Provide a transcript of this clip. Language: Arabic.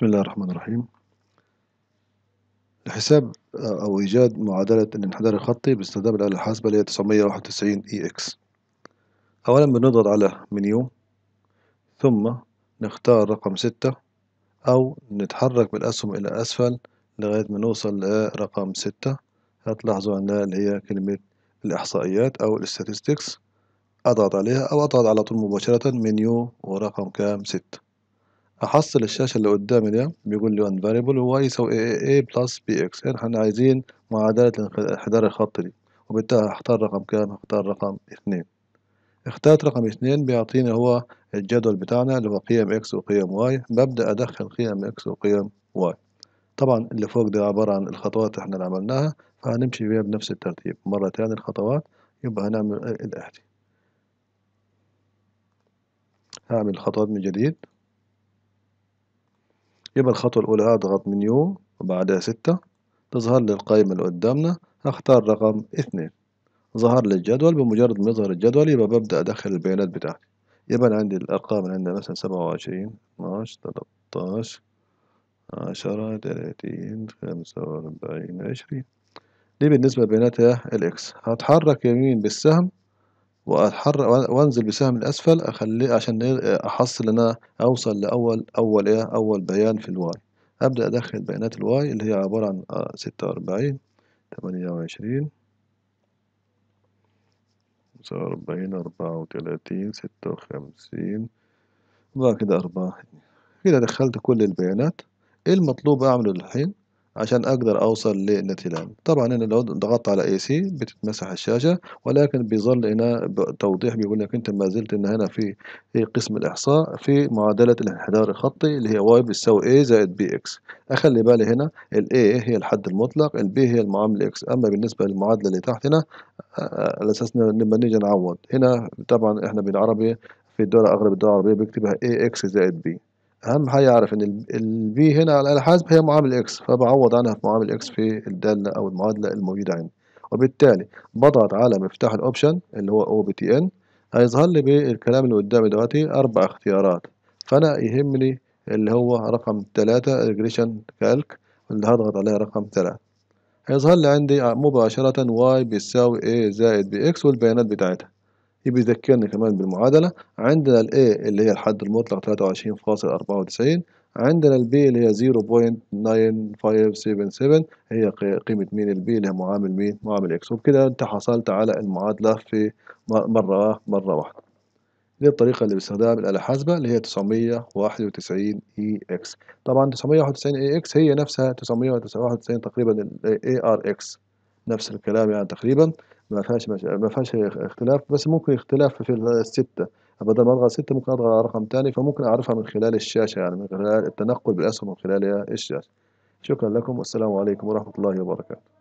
بسم الله الرحمن الرحيم لحساب آه، أو إيجاد معادلة الانحدار الخطي باستخدام الآلة الحاسبة اللي هي 991 EX أولا بنضغط على منيو ثم نختار رقم ستة أو نتحرك بالأسهم إلى أسفل لغاية ما نوصل لرقم ستة هتلاحظوا أنها اللي هي كلمة الإحصائيات أو الاستاتستكس أضغط عليها أو أضغط على طول مباشرة منيو ورقم كام ستة احصل الشاشة اللي قدامي ده بيقول لي وان فاريبل هو يساوي اي بلس بي اكس bx احنا عايزين معادلة انحدار الخط دي وبالتالي هختار رقم كام هختار رقم اثنين اخترت رقم اثنين بيعطيني هو الجدول بتاعنا اللي هو قيم اكس وقيم واي ببدأ أدخل قيم اكس وقيم واي طبعا اللي فوق ده عبارة عن الخطوات احنا اللي عملناها فهنمشي بيها بنفس الترتيب مرة تاني الخطوات يبقى هنعمل الآتي هعمل الخطوات من جديد يبقى الخطوة الأولى أضغط منيو وبعدها ستة تظهر لي القائمة اللي قدامنا هختار رقم اثنين ظهر لي الجدول بمجرد ما يظهر الجدول يبقى ببدأ أدخل البيانات بتاعتي يبقى أنا عندي الأرقام اللي عندنا مثلا سبعة وعشرين اتناش تلاتاش عشرة تلاتين خمسة وأربعين عشرين دي بالنسبة لبياناتها الإكس هتحرك يمين بالسهم واحر وانزل بسهم لاسفل اخليه عشان احصل ان انا اوصل لاول اول ايه اول بيان في الواي ابدا ادخل بيانات الواي اللي هي عباره عن آه، ستة وأربعين تمانية وعشرين خمسة وأربعين أربعة وتلاتين ستة وخمسين وبعد كده أربعة كده دخلت كل البيانات إيه المطلوب أعمله الحين عشان أقدر أوصل للنتيلان طبعا أنا لو ضغطت على اي سي بتتمسح الشاشة ولكن بيظل هنا توضيح بيقول لك أنت ما زلت إن هنا في قسم الإحصاء في معادلة الانحدار الخطي اللي هي واي بتساوي اي زائد اكس أخلي بالي هنا ال هي الحد المطلق البي هي المعامل اكس أما بالنسبة للمعادلة اللي تحت هنا آه، آه، على أساس لما نيجي نعوض هنا طبعا إحنا بالعربي في الدول أغلب الدول العربية بيكتبها اكس زائد بي أهم حاجة يعرف إن البي هنا على الآلة الحاسبة هي معامل إكس فبعوض عنها في معامل إكس في الدالة أو المعادلة الموجودة عندي وبالتالي بضغط على مفتاح الأوبشن اللي هو أو بي تي إن هيظهر لي بالكلام اللي قدامي دلوقتي أربع اختيارات فأنا يهمني اللي هو رقم 3 ريجريشن كالك اللي هضغط عليه رقم 3 هيظهر لي عندي مباشرة واي بيساوي ايه زائد بي اكس والبيانات بتاعتها يبي يذكرني كمان بالمعادلة عندنا ال A اللي هي الحد المطلق 23.94 عندنا ال B اللي هي 0.9577 هي قيمة مين ال B اللي هي معامل مين معامل X وبكده أنت حصلت على المعادلة في مرة آه، مرة واحدة دي الطريقة اللي باستخدام الآلة الحاسبة اللي هي 991 اي اكس طبعا 991 اي اكس هي نفسها 991 تقريبا الاي ار اكس نفس الكلام يعني تقريبا ما فيهاش ما فيهاش اختلاف بس ممكن اختلاف في الستة بدل ما اضغط ستة ممكن اضغط رقم تاني فممكن اعرفها من خلال الشاشة يعني من خلال التنقل بالاسهم من خلال الشاشة شكرا لكم والسلام عليكم ورحمة الله وبركاته